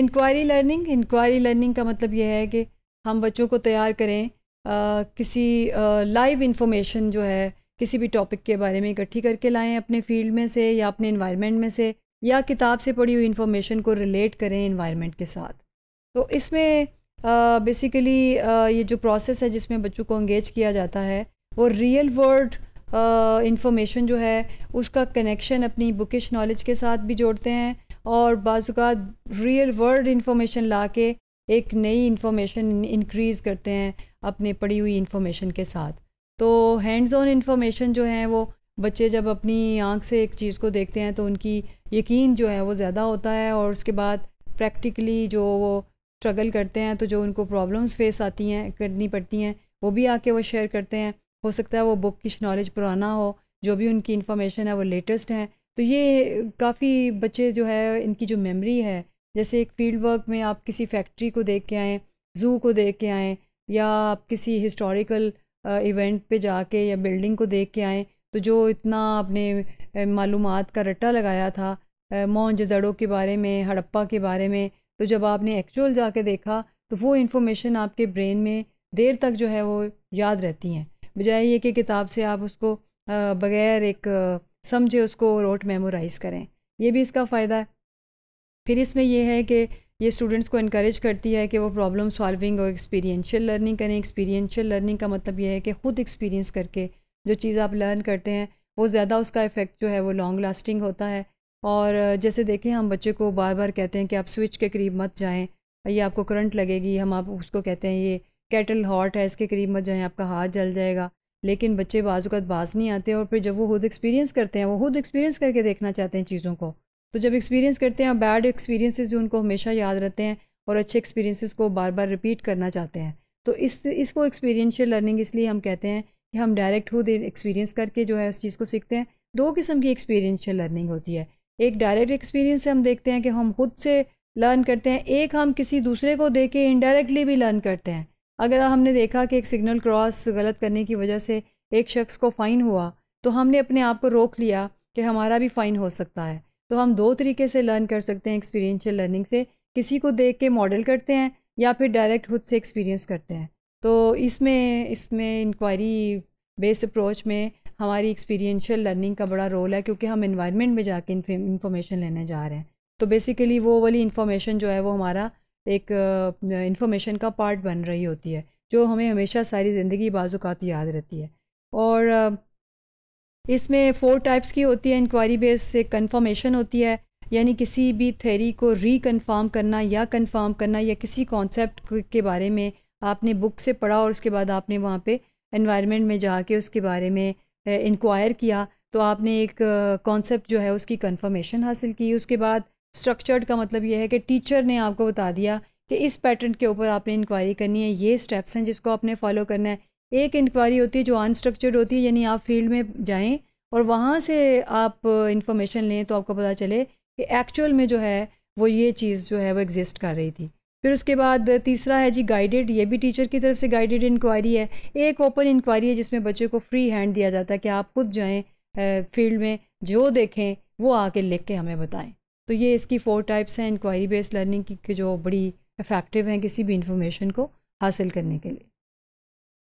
inquiry learning inquiry learning का मतलब यह है कि हम बच्चों को तैयार करें आ, किसी लाइव इंफॉर्मेशन जो है किसी भी टॉपिक के बारे में इकट्ठी करके लाएं अपने फील्ड में से या अपने इन्वायरमेंट में से या किताब से पढ़ी हुई इन्फॉर्मेशन को रिलेट करें इन्वायरमेंट के साथ तो इसमें बेसिकली ये जो प्रोसेस है जिसमें बच्चों को इंगेज किया जाता है वो रियल वर्ल्ड इन्फॉर्मेशन जो है उसका कनेक्शन अपनी बुकिश नॉलेज के साथ भी जोड़ते हैं और बाज़ात रियल वर्ल्ड इंफॉर्मेशन ला के एक नई इन्फॉर्मेशन इंक्रीज़ करते हैं अपने पड़ी हुई इन्फॉर्मेशन के साथ तो हैंड्स ऑन इन्फॉर्मेशन जो है वो बच्चे जब अपनी आंख से एक चीज़ को देखते हैं तो उनकी यकीन जो है वो ज़्यादा होता है और उसके बाद प्रैक्टिकली जो वो स्ट्रगल करते हैं तो जो उनको प्रॉब्लम्स फेस आती हैं करनी पड़ती हैं वो भी आके वो शेयर करते हैं हो सकता है वो बुक की नॉलेज पुराना हो जो भी उनकी इन्फॉर्मेशन है वो लेटेस्ट है तो ये काफ़ी बच्चे जो है इनकी जो मेमोरी है जैसे एक फील्ड वर्क में आप किसी फैक्ट्री को देख के आएँ ज़ू को देख के आएँ या आप किसी हिस्टोरिकल इवेंट पे जाके या बिल्डिंग को देख के आएँ तो जो इतना आपने मालूम का रट्टा लगाया था मोहनजदड़ो के बारे में हड़प्पा के बारे में तो जब आपने एक्चुअल जाके देखा तो वो इन्फॉर्मेशन आपके ब्रेन में देर तक जो है वो याद रहती हैं बजाय ये कि किताब से आप उसको बग़ैर एक समझे उसको रोट मेमोराइज़ करें ये भी इसका फ़ायदा है फिर इसमें यह है कि ये स्टूडेंट्स को इनक्रेज करती है कि वो प्रॉब्लम सॉल्विंग और एक्सपीरियंशियल लर्निंग करें एक्सपीरियंशियल लर्निंग का मतलब ये है कि ख़ुद एक्सपीरियंस करके जो चीज़ आप लर्न करते हैं वो ज़्यादा उसका इफ़ेक्ट जो है वो लॉन्ग लास्टिंग होता है और जैसे देखें हम बच्चे को बार बार कहते हैं कि आप स्विच के करीब मत जाएँ ये आपको करंट लगेगी हम आप उसको कहते हैं ये कैटल हॉट है इसके करीब मत जाएँ आपका हाथ जल जाएगा लेकिन बच्चे बाज़त बाज नहीं आते और फिर जब वो खुद एक्सपीरियंस करते हैं वो खुद एक्सपीरियंस करके देखना चाहते हैं चीज़ों को तो जब एक्सपीरियंस करते हैं बैड एक्सपीरियंसेस जो उनको हमेशा याद रहते हैं और अच्छे एक्सपीरियंसेस को बार बार रिपीट करना चाहते हैं तो इस इसको एक्सपीरियंशियल लर्निंग इसलिए हम कहते हैं कि हम डायरेक्ट खुद एक्सपीरियंस करके जो है उस चीज़ को सीखते हैं दो किस्म की एक्सपीरियंशियल लर्निंग होती है एक डायरेक्ट एक्सपीरियंस से हम देखते हैं कि हम खुद से लर्न करते हैं एक हम किसी दूसरे को देख के इनडायरेक्टली भी लर्न करते हैं अगर हमने देखा कि एक सिग्नल क्रॉस गलत करने की वजह से एक शख्स को फ़ाइन हुआ तो हमने अपने आप को रोक लिया कि हमारा भी फ़ाइन हो सकता है तो हम दो तरीके से लर्न कर सकते हैं एक्सपीरियंशियल लर्निंग से किसी को देख के मॉडल करते हैं या फिर डायरेक्ट खुद से एक्सपीरियंस करते हैं तो इसमें इसमें इंक्वायरी बेस्ड अप्रोच में हमारी एक्सपीरियंशियल लर्निंग का बड़ा रोल है क्योंकि हम इन्वायरमेंट में जाके इन्फॉर्मेशन लेने जा रहे हैं तो बेसिकली वो वाली इन्फॉर्मेशन जो है वो हमारा एक इन्फॉर्मेशन का पार्ट बन रही होती है जो हमें हमेशा सारी ज़िंदगी बाज़ात याद रहती है और इसमें फोर टाइप्स की होती है इंक्वायरी बेस एक कन्फर्मेशन होती है यानी किसी भी थेरी को रिकनफर्म करना या कन्फर्म करना या किसी कॉन्सेप्ट के बारे में आपने बुक से पढ़ा और उसके बाद आपने वहाँ पे इन्वायरमेंट में जाके उसके बारे में इंक्वायर किया तो आपने एक कॉन्सेप्ट जो है उसकी कन्फर्मेशन हासिल की उसके बाद स्ट्रक्चर्ड का मतलब ये है कि टीचर ने आपको बता दिया कि इस पैटर्न के ऊपर आपने इंक्वायरी करनी है ये स्टेप्स हैं जिसको आपने फॉलो करना है एक इंक्वायरी होती है जो अनस्ट्रक्चर्ड होती है यानी आप फील्ड में जाएँ और वहाँ से आप इंफॉर्मेशन लें तो आपको पता चले कि एक्चुअल में जो है वो ये चीज़ जो है वो एग्जिस्ट कर रही थी फिर उसके बाद तीसरा है जी गाइडेड ये भी टीचर की तरफ से गाइडेड इंक्वायरी है एक ओपन इंक्वायरी है जिसमें बच्चे को फ्री हैंड दिया जाता है कि आप खुद जाएँ फील्ड में जो देखें वो आके लिख के हमें बताएं तो ये इसकी फोर टाइप्स हैं इंक्वायरी बेस्ड लर्निंग की जो बड़ी इफ़ेक्टिव हैं किसी भी इंफॉर्मेशन को हासिल करने के लिए